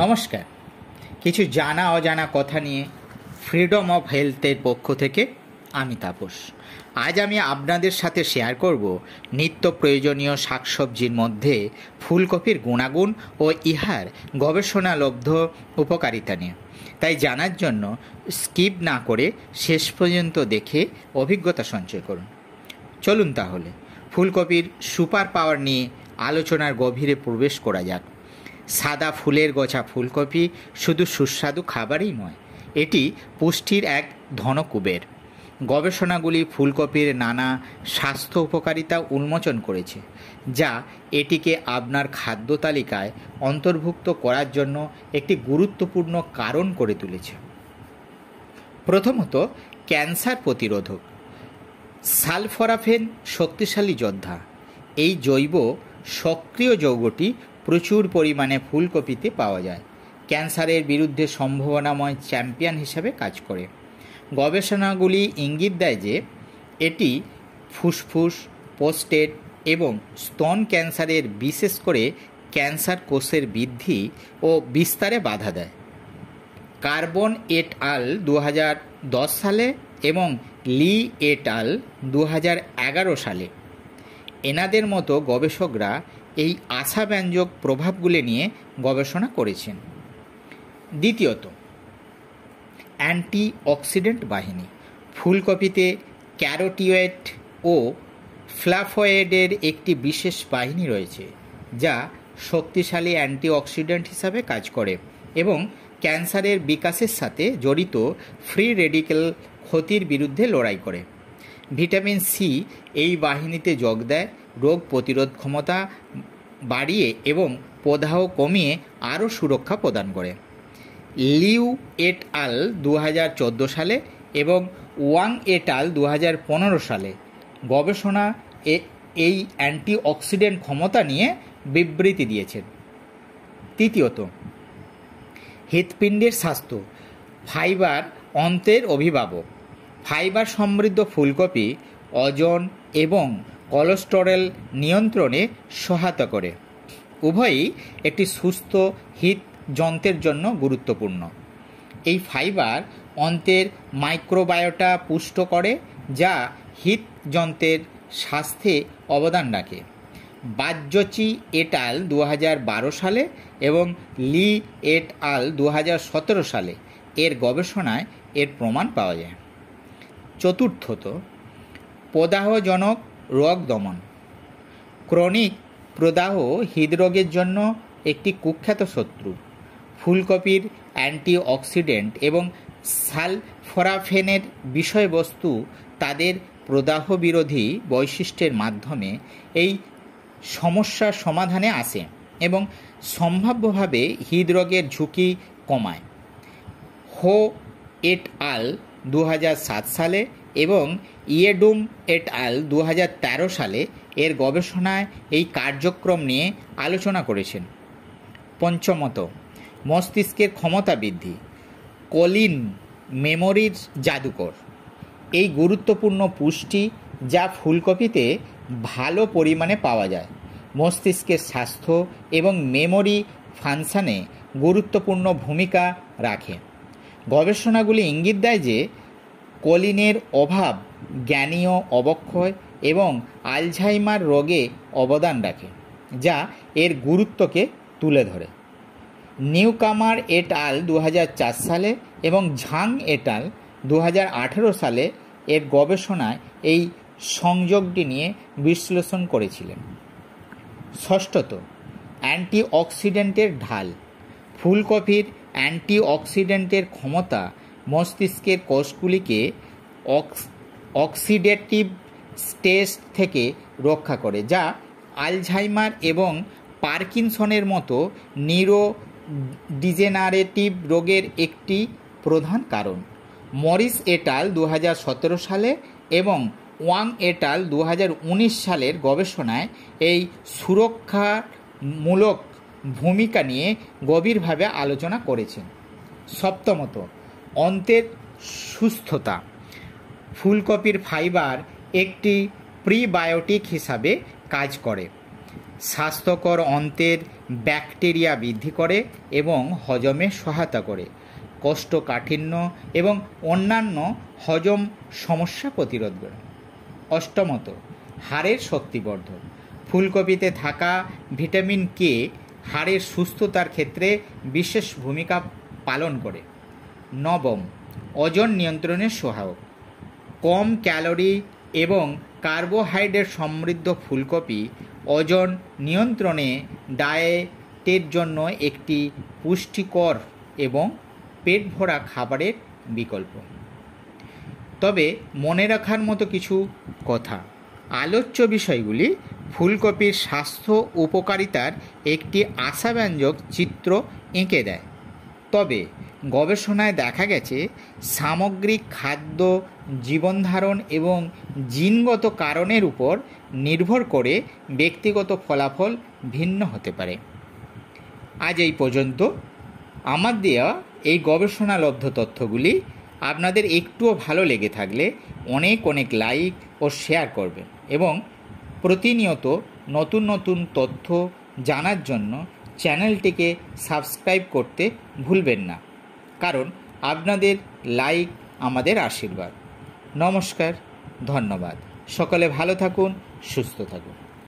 নমস্কার কিছু জানা অজানা কথা নিয়ে ফ্রিডম অফ হেলথের পক্ষ থেকে আমি তাপস আজ আমি আপনাদের সাথে শেয়ার করব নিত্য প্রয়োজনীয় শাকসবজির মধ্যে ফুলকপির গুণাগুণ ও ইহার গবেষণালব্ধ উপকারিতা নিয়ে তাই জানার জন্য স্কিপ না করে শেষ পর্যন্ত দেখে অভিজ্ঞতা সঞ্চয় করুন চলুন তাহলে ফুলকপির সুপার পাওয়ার নিয়ে আলোচনার গভীরে প্রবেশ করা যাক সাদা ফুলের গোছা ফুলকপি শুধু সুস্বাদু খাবারই নয় এটি পুষ্টির এক ধনকুবের গবেষণাগুলি ফুলকপির নানা স্বাস্থ্য উপকারিতা উন্মোচন করেছে যা এটিকে আপনার খাদ্য তালিকায় অন্তর্ভুক্ত করার জন্য একটি গুরুত্বপূর্ণ কারণ করে তুলেছে প্রথমত ক্যান্সার প্রতিরোধক সালফরাফেন শক্তিশালী যোদ্ধা এই জৈব সক্রিয় যৌগটি প্রচুর পরিমাণে ফুলকপিতে পাওয়া যায় ক্যান্সারের বিরুদ্ধে সম্ভাবনাময় চ্যাম্পিয়ন হিসেবে কাজ করে গবেষণাগুলি ইঙ্গিত দেয় যে এটি ফুসফুস পোস্টেট এবং স্তন ক্যান্সারের বিশেষ করে ক্যান্সার কোষের বৃদ্ধি ও বিস্তারে বাধা দেয় কার্বন এট আল দু সালে এবং লি এট আল দু সালে এনাদের মতো গবেষকরা এই আশাব্যঞ্জক প্রভাবগুলি নিয়ে গবেষণা করেছেন দ্বিতীয়ত অ্যান্টি অক্সিডেন্ট বাহিনী ফুলকপিতে ক্যারোটিয়েট ও ফ্লাফয়েডের একটি বিশেষ বাহিনী রয়েছে যা শক্তিশালী অ্যান্টিঅক্সিডেন্ট হিসাবে কাজ করে এবং ক্যান্সারের বিকাশের সাথে জড়িত ফ্রি রেডিক্যাল ক্ষতির বিরুদ্ধে লড়াই করে ভিটামিন সি এই বাহিনীতে যোগ দেয় রোগ প্রতিরোধ ক্ষমতা বাড়িয়ে এবং প্রদাহ কমিয়ে আরও সুরক্ষা প্রদান করে লিউ এট আল দু সালে এবং ওয়াং এট আল দু সালে গবেষণা এই অ্যান্টিঅক্সিডেন্ট ক্ষমতা নিয়ে বিবৃতি দিয়েছেন তৃতীয়ত হৃৎপিণ্ডের স্বাস্থ্য ফাইবার অন্তের অভিভাবক ফাইবার সমৃদ্ধ ফুলকপি ওজন এবং কোলেস্টেরল নিয়ন্ত্রণে সহায়তা করে উভয়ই একটি সুস্থ যন্ত্রের জন্য গুরুত্বপূর্ণ এই ফাইবার অন্তের মাইক্রোবায়োটা পুষ্ট করে যা যন্ত্রের স্বাস্থ্যে অবদান রাখে বাজ্যচি এট আল দু সালে এবং লি এট আল দু সালে এর গবেষণায় এর প্রমাণ পাওয়া যায় চতুর্থত প্রদাহজনক রোগ দমন ক্রনিক প্রদাহ হৃদরোগের জন্য একটি কুখ্যাত শত্রু ফুলকপির অ্যান্টিঅক্সিডেন্ট এবং সালফরাফেনের বিষয়বস্তু তাদের প্রদাহ বিরোধী বৈশিষ্ট্যের মাধ্যমে এই সমস্যার সমাধানে আসে এবং সম্ভাব্যভাবে হৃদরোগের ঝুঁকি কমায় হো এট আল দু সালে এবং ইয়েডুম এট আল দু সালে এর গবেষণায় এই কার্যক্রম নিয়ে আলোচনা করেছেন পঞ্চমত মস্তিষ্কের ক্ষমতা বৃদ্ধি কলিন মেমোরির জাদুকর এই গুরুত্বপূর্ণ পুষ্টি যা ফুলকপিতে ভালো পরিমাণে পাওয়া যায় মস্তিষ্কের স্বাস্থ্য এবং মেমোরি ফাংশানে গুরুত্বপূর্ণ ভূমিকা রাখে গবেষণাগুলি ইঙ্গিত দেয় যে কলিনের অভাব জ্ঞানীয় অবক্ষয় এবং আলঝাইমার রোগে অবদান রাখে যা এর গুরুত্বকে তুলে ধরে নিউ কামার এট আল দু সালে এবং ঝাং এট আল দু সালে এর গবেষণায় এই সংযোগটি নিয়ে বিশ্লেষণ করেছিলেন ষষ্ঠত অ্যান্টিঅক্সিডেন্টের ঢাল ফুলকপির অ্যান্টিঅক্সিডেন্টের ক্ষমতা মস্তিষ্কের কোষগুলিকে অক্স অক্সিডেটিভ স্টেজ থেকে রক্ষা করে যা আলঝাইমার এবং পার্কিনসনের মতো নিউরো ডিজেনারেটিভ রোগের একটি প্রধান কারণ মরিস এটাল দু সালে এবং ওয়াং এটাল দু সালের গবেষণায় এই সুরক্ষামূলক ভূমিকা নিয়ে গভীরভাবে আলোচনা করেছেন সপ্তমত অন্তের সুস্থতা ফুলকপির ফাইবার একটি প্রিবায়োটিক হিসাবে কাজ করে স্বাস্থ্যকর অন্তের ব্যাকটেরিয়া বৃদ্ধি করে এবং হজমে সহায়তা করে কষ্টকাঠিন্য এবং অন্যান্য হজম সমস্যা প্রতিরোধ করে অষ্টমত হাড়ের শক্তিবর্ধক ফুলকপিতে থাকা ভিটামিন কে হাড়ের সুস্থতার ক্ষেত্রে বিশেষ ভূমিকা পালন করে নবম ওজন নিয়ন্ত্রণের সহায়ক কম ক্যালোরি এবং কার্বোহাইড্রেট সমৃদ্ধ ফুলকপি ওজন নিয়ন্ত্রণে ডায়েটের জন্য একটি পুষ্টিকর এবং পেট ভরা খাবারের বিকল্প তবে মনে রাখার মতো কিছু কথা আলোচ্য বিষয়গুলি ফুলকপির স্বাস্থ্য উপকারিতার একটি আশাব্যঞ্জক চিত্র এঁকে দেয় তবে গবেষণায় দেখা গেছে সামগ্রিক খাদ্য জীবনধারণ এবং জিনগত কারণের উপর নির্ভর করে ব্যক্তিগত ফলাফল ভিন্ন হতে পারে আজ এই পর্যন্ত আমার দেওয়া এই গবেষণালব্ধ তথ্যগুলি আপনাদের একটুও ভালো লেগে থাকলে অনেক অনেক লাইক ও শেয়ার করবেন এবং প্রতিনিয়ত নতুন নতুন তথ্য জানার জন্য চ্যানেলটিকে সাবস্ক্রাইব করতে ভুলবেন না কারণ আপনাদের লাইক আমাদের আশীর্বাদ নমস্কার ধন্যবাদ সকলে ভালো থাকুন সুস্থ থাকুন